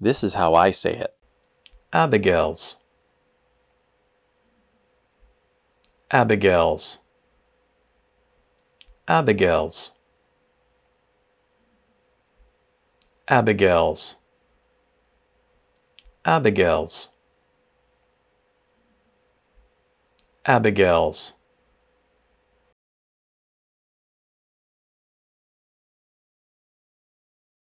This is how I say it. Abigail's. Abigail's. Abigail's. Abigail's. Abigail's. Abigail's.